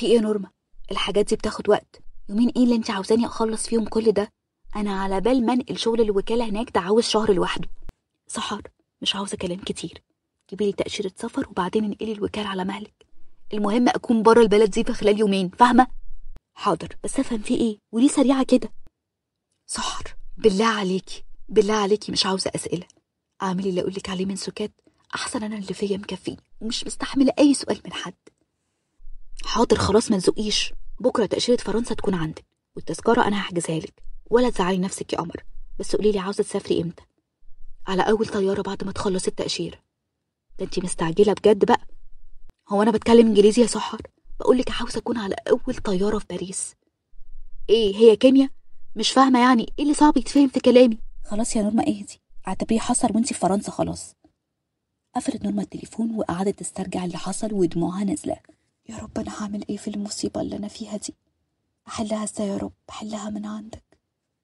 في ايه يا نورما الحاجات دي بتاخد وقت يومين ايه اللي انت عاوزاني اخلص فيهم كل ده انا على بال ما انقل شغل الوكاله هناك ده عاوز شهر لوحده صحار مش عاوزه كلام كتير جيبي لي تاشيره سفر وبعدين انقلي الوكاله على مهلك المهم اكون بره البلد دي في خلال يومين فاهمه حاضر بس افهم في ايه وليه سريعه كده صحر بالله عليكي بالله عليكي مش عاوزه اسئله اعملي اللي اقولك عليه من سكات احسن انا اللي فيا مكفيني ومش مستحمله اي سؤال من حد حاضر خلاص ما تزقيش بكره تاشيره فرنسا تكون عندك والتذكره انا هحجزها لك ولا تزعلي نفسك يا قمر بس قولي لي عاوزه تسافري امتى على اول طياره بعد ما تخلصي التاشيره ده انت مستعجله بجد بقى هو انا بتكلم انجليزي يا سحر بقول لك عاوزه اكون على اول طياره في باريس ايه هي كيمياء مش فاهمه يعني ايه اللي صعب يتفهم في كلامي خلاص يا نورما اهدي اعتبريه حصل وانت في فرنسا خلاص قفلت نورما التليفون وقعدت تسترجع اللي حصل ودموعها نازله يا رب أنا هعمل إيه في المصيبة اللي أنا فيها دي أحلها إزاي يا رب حلها من عندك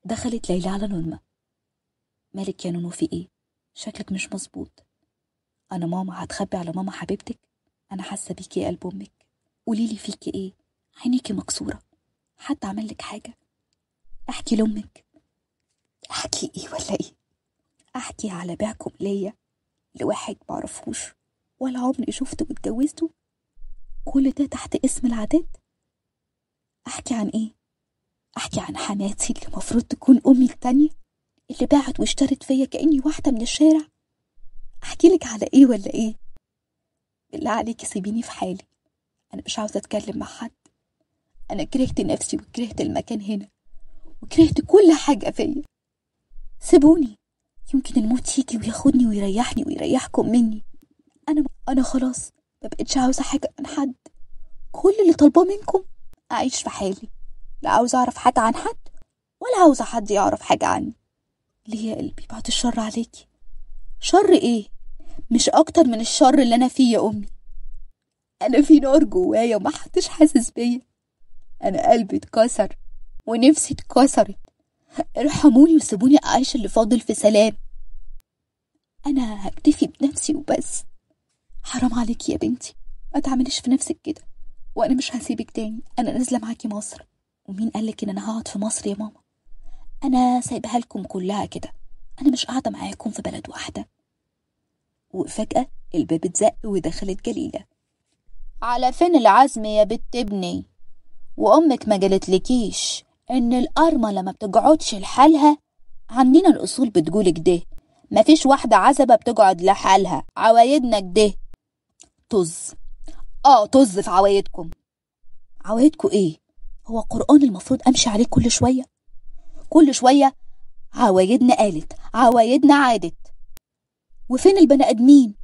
دخلت ليلى على نونما مالك يا نونو في إيه شكلك مش مظبوط أنا ماما هتخبي على ماما حبيبتك أنا حاسة بيكي إيه، يا قلب أمك قوليلي فيكي إيه عينيكي مكسورة حد عمل لك حاجة احكي لأمك احكي ايه ولا ايه احكي على بيعكم ليا لواحد معرفوش ولا عمري شفته واتجوزته كل ده تحت اسم العادات احكي عن ايه احكي عن حماتي اللي المفروض تكون امي التانية اللي باعت واشترت فيا كاني واحده من الشارع احكي لك على ايه ولا ايه بالله عليكي سيبيني في حالي انا مش عاوزه اتكلم مع حد انا كرهت نفسي وكرهت المكان هنا وكرهت كل حاجه فيا سيبوني يمكن الموت يجي وياخدني ويريحني ويريحكم مني انا انا خلاص مبقتش عاوزة حاجة من حد كل اللي طالباه منكم أعيش في حالي لا عاوزة أعرف حاجة عن حد ولا عاوزة حد يعرف حاجة عني ليه يا قلبي بعد الشر عليكي شر إيه مش أكتر من الشر اللي أنا فيه يا أمي أنا في نار جوايا ومحدش حاسس بيا أنا قلبي اتكسر ونفسي اتكسرت ارحموني وسيبوني أعيش اللي فاضل في سلام أنا هكتفي بنفسي وبس حرام عليكي يا بنتي ما تعمليش في نفسك كده وانا مش هسيبك تاني انا نازله معاكي مصر ومين قالك ان انا هقعد في مصر يا ماما انا سايبها لكم كلها كده انا مش قاعده معاكم في بلد واحده وفجاه الباب اتزق ودخلت جليله على فين العزم يا بت ابني وامك ما قالتلكيش ان الارمله ما بتقعدش لحالها عندنا الاصول بتقول كده مفيش واحده عزبه بتقعد لحالها عوايدنا كده طز اه طز في عوايدكم عوايدكم ايه هو القرآن المفروض امشي عليه كل شوية كل شوية عوايدنا قالت عوايدنا عادت وفين البني ادمين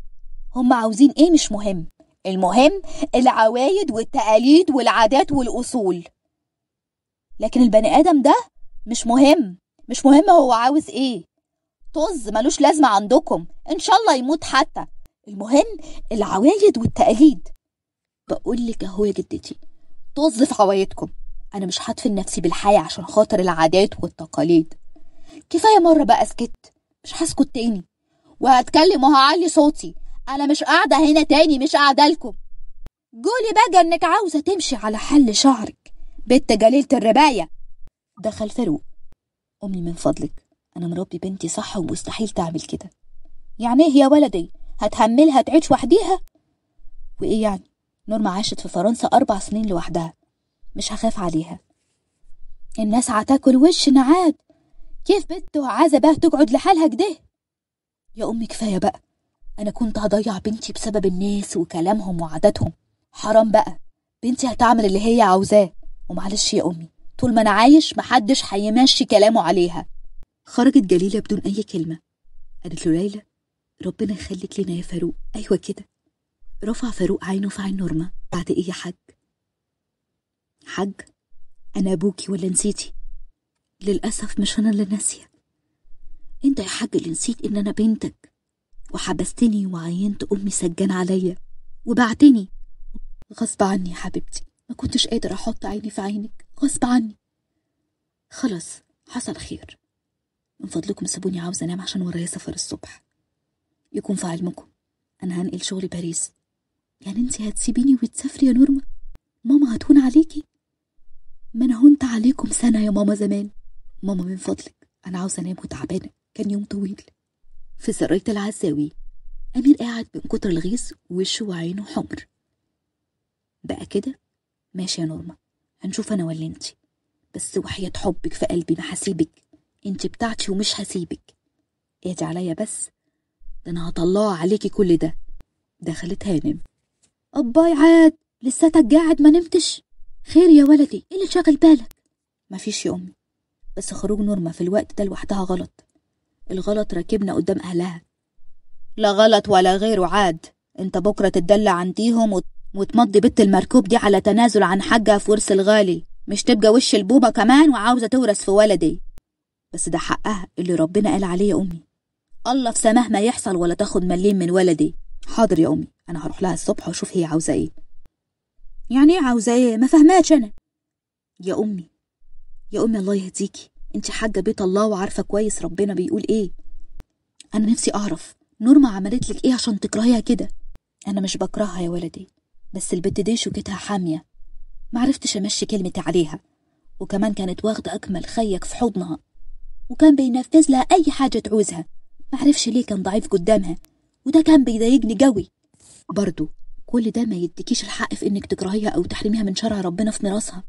هم عاوزين ايه مش مهم المهم العوايد والتقاليد والعادات والاصول لكن البني ادم ده مش مهم مش مهم هو عاوز ايه طز ملوش لازمه عندكم ان شاء الله يموت حتى المهم العوايد والتقاليد بقول لك اهو يا جدتي طز في عوايدكم انا مش هدفن نفسي بالحياة عشان خاطر العادات والتقاليد كفايه مره بقى اسكت مش هسكت تاني وهتكلم وهعلي صوتي انا مش قاعده هنا تاني مش قاعده لكم قولي بقى انك عاوزه تمشي على حل شعرك بنت جليله الربايه دخل فاروق امي من فضلك انا مربي بنتي صح ومستحيل تعمل كده يعني ايه يا ولدي هتحملها تعيش وحديها وإيه يعني نورما عاشت في فرنسا أربع سنين لوحدها مش هخاف عليها الناس هتاكل وش نعاد كيف بنت وعازة بقى تقعد لحالها كده يا أمي كفاية بقى أنا كنت هضيع بنتي بسبب الناس وكلامهم وعاداتهم حرام بقى بنتي هتعمل اللي هي عاوزاه ومعلش يا أمي طول ما أنا عايش محدش هيمشي كلامه عليها خرجت جليلة بدون أي كلمة قالت له ليلى ربنا يخليك لنا يا فاروق أيوة كده رفع فاروق عينه في عين نورما بعد إيه يا حاج حاج أنا أبوكي ولا نسيتي للأسف مش أنا اللي ناسية أنت يا حاج اللي نسيت إن أنا بنتك وحبستني وعينت أمي سجان عليا وبعتني غصب عني يا حبيبتي ما كنتش قادر أحط عيني في عينك غصب عني خلاص حصل خير من فضلكم سيبوني عاوزة أنام عشان ورايا سفر الصبح يكون في علمكم أنا هنقل شغلي باريس يعني أنت هتسيبيني وتسافري يا نورما ماما هتهون عليكي ما أنا هونت عليكم سنة يا ماما زمان ماما من فضلك أنا عاوزة أنام وتعبانة كان يوم طويل في سراية العزاوي أمير قاعد من كتر الغيظ وشه وعينه حمر بقى كده ماشي يا نورما هنشوف أنا ولا انت بس وحياة حبك في قلبي ما هسيبك انت بتاعتي ومش هسيبك ادي عليا بس ده أنا هطلعه عليكي كل ده دخلت هانم أباي عاد لساتك قاعد ما نمتش خير يا ولدي ايه اللي شاغل بالك مفيش يا أمي بس خروج نورما في الوقت ده لوحدها غلط الغلط راكبنا قدام أهلها لا غلط ولا غيره عاد انت بكرة تتدلع عنديهم وت... وتمضي بنت المركوب دي على تنازل عن حاجة في ورث الغالي مش تبقى وش البوبة كمان وعاوزة تورث في ولدي بس ده حقها اللي ربنا قال عليه يا أمي الله في سماه ما يحصل ولا تاخد مليم من ولدي حاضر يا امي انا هروح لها الصبح واشوف هي عاوزه ايه يعني ايه عاوزه ايه ما فهماتش انا يا امي يا امي الله يهديكي انت حاجه بيت الله وعارفه كويس ربنا بيقول ايه انا نفسي اعرف نورما عملت لك ايه عشان تكرهيها كده انا مش بكرهها يا ولدي بس البت دي شوكتها حاميه معرفتش امشي كلمتي عليها وكمان كانت واخده اجمل خيك في حضنها وكان بينفذ لها اي حاجه تعوزها معرفش ليه كان ضعيف قدامها وده كان بيضايقني قوي برضه كل ده ما يديكيش الحق في انك تكرهيها او تحرميها من شرع ربنا في ميراثها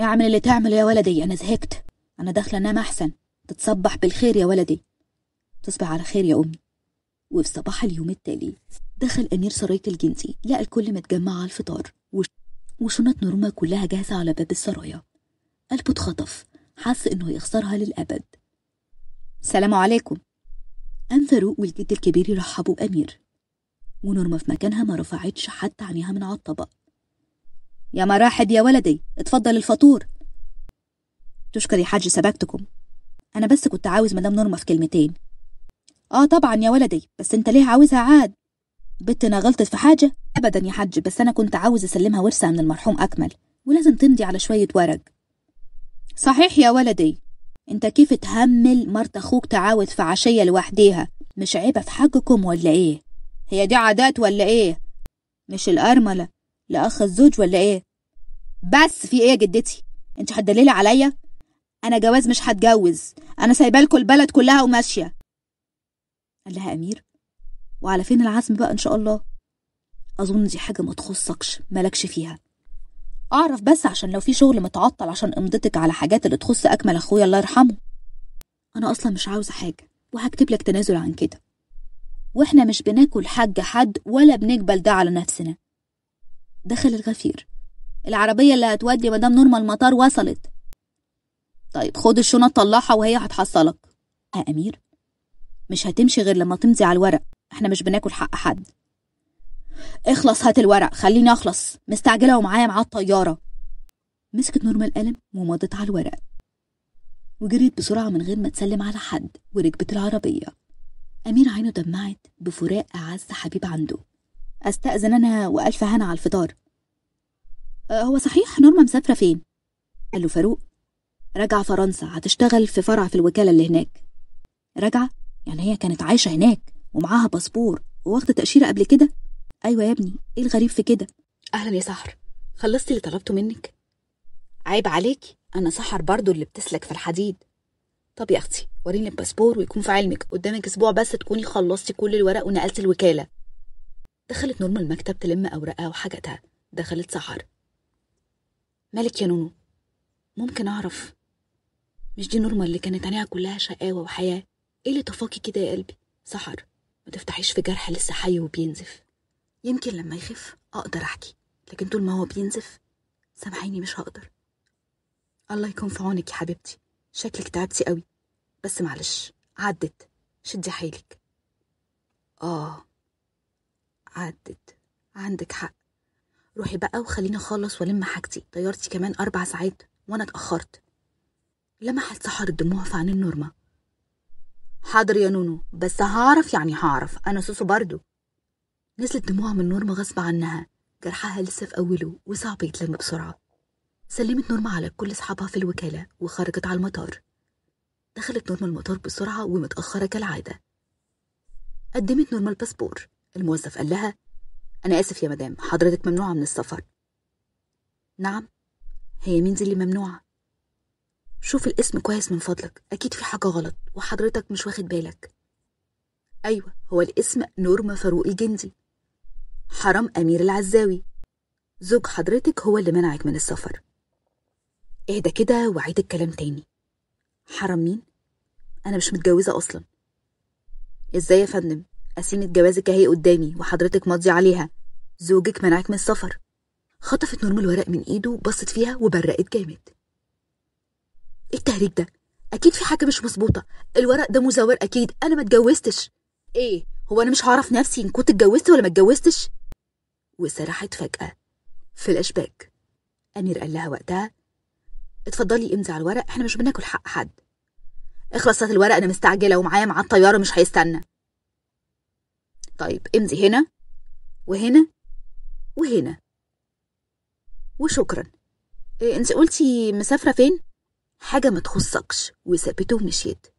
اعمل اللي تعمل يا ولدي انا زهقت انا داخله انام احسن تتصبح بالخير يا ولدي تصبح على خير يا امي وفي صباح اليوم التالي دخل امير سرايه الجنسي لقى الكل متجمع على الفطار وشنط نورما كلها جاهزه على باب السرايا قلبه اتخطف حس انه يخسرها للابد سلام عليكم أم فاروق والجد الكبير يرحبوا بأمير ونورما في مكانها ما رفعتش حتى عينيها من على الطبق يا مراحب يا ولدي اتفضل الفطور تشكر يا حاج سبكتكم أنا بس كنت عاوز مدام نورما في كلمتين آه طبعا يا ولدي بس أنت ليه عاوزها عاد بتنا غلطت في حاجة أبدا يا حاج بس أنا كنت عاوز أسلمها ورثة من المرحوم أكمل ولازم تمضي على شوية ورق صحيح يا ولدي انت كيف تهمل مرت اخوك تعاود في عشية لوحديها مش عيبة في حقكم ولا ايه هي دي عادات ولا ايه مش الأرملة لأخ الزوج ولا ايه بس في ايه يا جدتي انت هتدللي عليا انا جواز مش هتجوز انا لكم البلد كلها وماشية قال لها امير وعلى فين العزم بقى ان شاء الله اظن دي حاجة ما تخصكش مالكش فيها أعرف بس عشان لو في شغل متعطل عشان إمضتك على حاجات اللي تخص اكمل أخويا الله يرحمه أنا أصلا مش عاوزة حاجة وهكتب لك تنازل عن كده وإحنا مش بناكل حاجه حد ولا بنقبل ده على نفسنا دخل الغفير العربية اللي هتودي مدام نورما المطار وصلت طيب خد الشنط طلعها وهي هتحصلك يا آه، أمير مش هتمشي غير لما تمضي على الورق احنا مش بناكل حق حد اخلص هات الورق خليني اخلص مستعجله ومعايا معاه الطياره مسكت نورما القلم ومضت على الورق وجريت بسرعه من غير ما تسلم على حد وركبت العربيه امير عينه دمعت بفراق اعز حبيب عنده استاذن انا والف هنا على الفطار أه هو صحيح نورما مسافره فين قال له فاروق راجعه فرنسا هتشتغل في فرع في الوكاله اللي هناك راجعه يعني هي كانت عايشه هناك ومعاها باسبور وواخده تاشيره قبل كده أيوة يا ابني إيه الغريب في كده أهلا يا سحر خلصتي اللي طلبته منك عيب عليكي أنا سحر برضو اللي بتسلك في الحديد طب يا أختي وريني الباسبور ويكون في علمك قدامك أسبوع بس تكوني خلصتي كل الورق ونقلتي الوكالة دخلت نورما المكتب تلم أوراقها وحاجتها دخلت سحر مالك يا نونو ممكن أعرف مش دي نورما اللي كانت عينيها كلها شقاوة وحياة ايه اللي طفاكي كده يا قلبي سحر ما تفتحيش في جرح لسه حي وبينزف يمكن لما يخف أقدر أحكي لكن طول ما هو بينزف سامحيني مش هقدر الله يكون في عونك يا حبيبتي شكلك تعبتي قوي بس معلش عدت شدي حيلك آه عدت عندك حق روحي بقى وخليني أخلص وألم حاجتي طيرتي كمان أربع ساعات وأنا اتأخرت لمحت سحر الدموع في عين النورما حاضر يا نونو بس هعرف يعني هعرف أنا سوسو برضو نزلت دموعها من نورما غصب عنها جرحها لسه في أوله وصعب يتلم بسرعة سلمت نورما على كل أصحابها في الوكالة وخرجت على المطار دخلت نورما المطار بسرعة ومتأخرة كالعادة قدمت نورما الباسبور الموظف قال لها أنا آسف يا مدام حضرتك ممنوعة من السفر نعم هي مين دي اللي ممنوعة شوف الاسم كويس من فضلك أكيد في حاجة غلط وحضرتك مش واخد بالك أيوة هو الاسم نورما فاروق الجندي حرم أمير العزاوي زوج حضرتك هو اللي منعك من السفر اهدى كده وعيد الكلام تاني حرم مين؟ أنا مش متجوزة أصلا إزاي يا فندم؟ قسيمة جوازك اهي قدامي وحضرتك ماضي عليها زوجك منعك من السفر خطفت نورم الورق من ايده وبصت فيها وبرقت جامد ايه التهريج ده اكيد في حاجه مش مظبوطه الورق ده مزور اكيد انا ما اتجوزتش ايه هو أنا مش هعرف نفسي إن كنت اتجوزت ولا ما اتجوزتش؟ وسرحت فجأة في الأشباك أمير قال لها وقتها اتفضلي امضي على الورق احنا مش بناكل حق حد اخلصت الورق انا مستعجلة ومعايا مع الطيارة مش هيستنى طيب امضي هنا وهنا وهنا وشكرا إيه انت قلتي مسافرة فين؟ حاجة ما تخصكش وسابته ومشيت